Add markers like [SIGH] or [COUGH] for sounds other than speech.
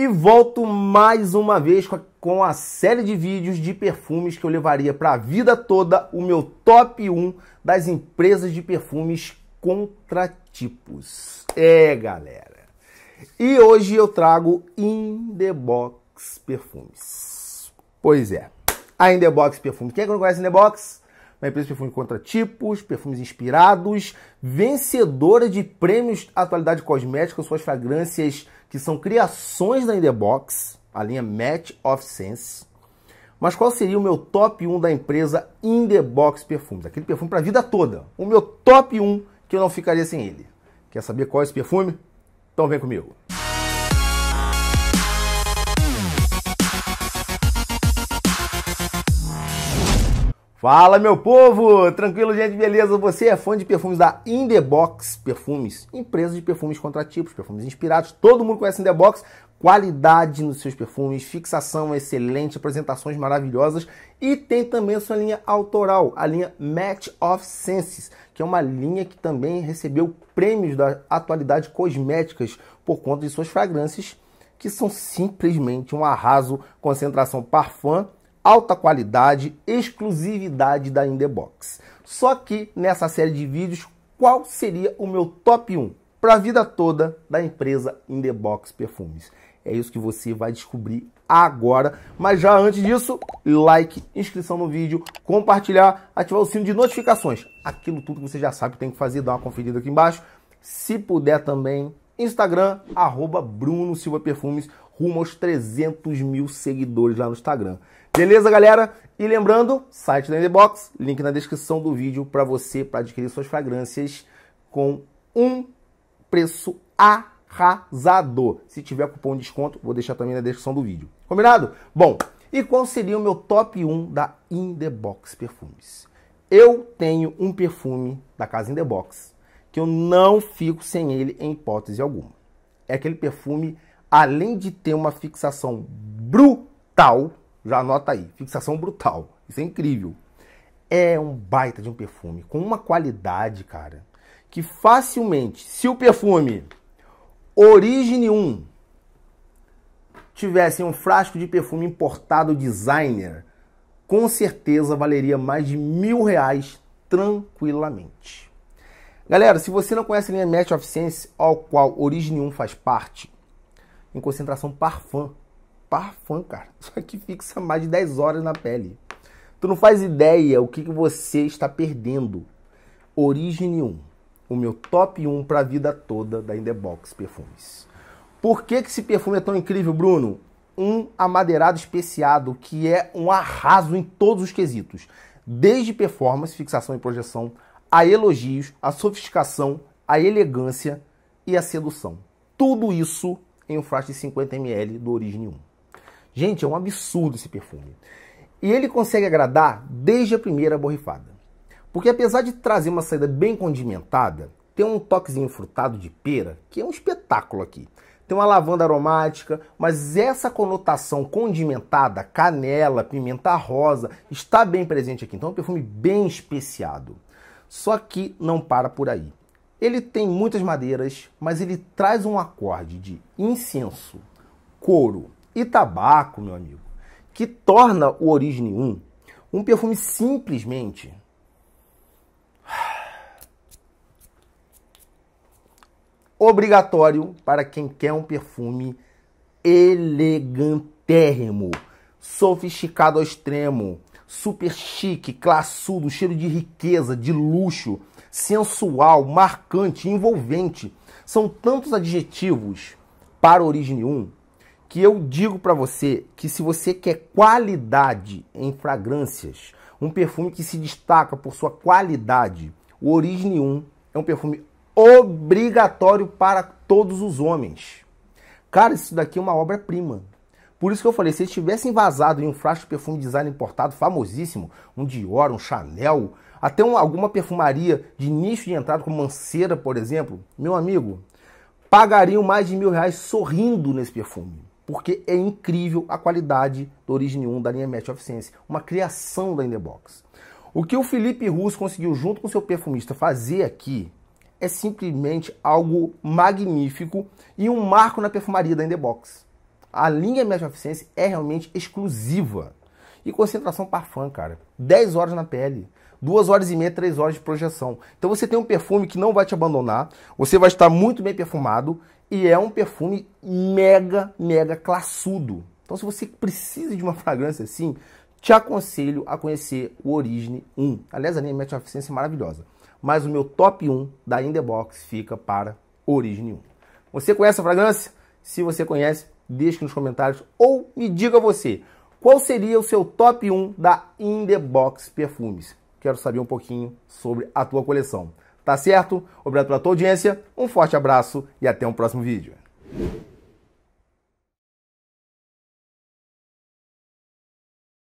E volto mais uma vez com a, série de vídeos de perfumes que eu levaria para a vida toda o meu top 1 das empresas de perfumes contratipos. É, galera. E hoje eu trago Indebox Perfumes. Pois é, a Indebox Perfumes. Quem é que não conhece The Indebox? Uma empresa de perfumes contratipos, perfumes inspirados, vencedora de prêmios atualidade cosmética, suas fragrâncias que são criações da Indebox, a linha Match of Sense. Mas qual seria o meu top 1 da empresa Indebox Perfumes? Aquele perfume para a vida toda. O meu top 1 que eu não ficaria sem ele. Quer saber qual é esse perfume? Então vem comigo. Fala, meu povo! Tranquilo, gente? Beleza? Você é fã de perfumes da Indebox Perfumes, empresa de perfumes contratípicos, perfumes inspirados. Todo mundo conhece Indebox. Qualidade nos seus perfumes, fixação excelente, apresentações maravilhosas e tem também a sua linha autoral, a linha Match of Senses, que é uma linha que também recebeu prêmios da atualidade cosméticas por conta de suas fragrâncias, que são simplesmente um arraso, concentração parfum alta qualidade, exclusividade da Indebox. Só que nessa série de vídeos, qual seria o meu top 1 para a vida toda da empresa Indebox Perfumes? É isso que você vai descobrir agora. Mas já antes disso, like, inscrição no vídeo, compartilhar, ativar o sino de notificações. Aquilo tudo que você já sabe que tem que fazer, dá uma conferida aqui embaixo. Se puder também, Instagram, arroba Bruno Silva Perfumes rumo aos 300 mil seguidores lá no Instagram. Beleza, galera? E lembrando, site da Inbox, link na descrição do vídeo para você para adquirir suas fragrâncias com um preço arrasador. Se tiver cupom de desconto, vou deixar também na descrição do vídeo. Combinado? Bom, e qual seria o meu top 1 da In The Box Perfumes? Eu tenho um perfume da casa In The Box que eu não fico sem ele em hipótese alguma. É aquele perfume além de ter uma fixação brutal, já anota aí, fixação brutal, isso é incrível. É um baita de um perfume com uma qualidade, cara, que facilmente, se o perfume Origine 1 tivesse um frasco de perfume importado designer, com certeza valeria mais de mil reais tranquilamente. Galera, se você não conhece a linha Match of Sense, ao qual Origine 1 faz parte, em concentração parfum. Parfum, cara. só [LAUGHS] que fixa mais de 10 horas na pele. Tu não faz ideia o que, que você está perdendo. Origine 1. O meu top 1 para a vida toda da Indebox Perfumes. Por que, que esse perfume é tão incrível, Bruno? Um amadeirado especiado que é um arraso em todos os quesitos. Desde performance, fixação e projeção, a elogios, a sofisticação, a elegância e a sedução. Tudo isso em um frasco de 50 ml do Origine 1. Gente, é um absurdo esse perfume. E ele consegue agradar desde a primeira borrifada. Porque apesar de trazer uma saída bem condimentada, tem um toquezinho frutado de pera, que é um espetáculo aqui. Tem uma lavanda aromática, mas essa conotação condimentada, canela, pimenta rosa, está bem presente aqui. Então é um perfume bem especiado. Só que não para por aí. Ele tem muitas madeiras, mas ele traz um acorde de incenso, couro e tabaco, meu amigo, que torna o Origine 1 um perfume simplesmente obrigatório para quem quer um perfume elegantérrimo, sofisticado ao extremo, super chique, classudo, cheiro de riqueza, de luxo, sensual, marcante, envolvente. São tantos adjetivos para Origine 1 que eu digo para você que se você quer qualidade em fragrâncias, um perfume que se destaca por sua qualidade, o Origine 1 é um perfume obrigatório para todos os homens. Cara, isso daqui é uma obra-prima. Por isso que eu falei, se eles tivessem vazado em um frasco de perfume design importado famosíssimo, um Dior, um Chanel, até um, alguma perfumaria de nicho de entrada, como Manceira, por exemplo, meu amigo, pagariam mais de mil reais sorrindo nesse perfume. Porque é incrível a qualidade do Origem 1 da linha Match of Sense, uma criação da Indebox. O que o Felipe Russo conseguiu junto com seu perfumista fazer aqui é simplesmente algo magnífico e um marco na perfumaria da Indebox. A linha médica eficiência é realmente exclusiva. E concentração parfum, cara. 10 horas na pele. 2 horas e meia, 3 horas de projeção. Então você tem um perfume que não vai te abandonar. Você vai estar muito bem perfumado. E é um perfume mega, mega classudo. Então se você precisa de uma fragrância assim, te aconselho a conhecer o Origin 1. Aliás, a linha Match Eficiência é maravilhosa. Mas o meu top 1 da Indebox fica para Origin 1. Você conhece a fragrância? Se você conhece, deixe nos comentários ou me diga você qual seria o seu top 1 da In The Box Perfumes. Quero saber um pouquinho sobre a tua coleção. Tá certo? Obrigado pela tua audiência, um forte abraço e até um próximo vídeo.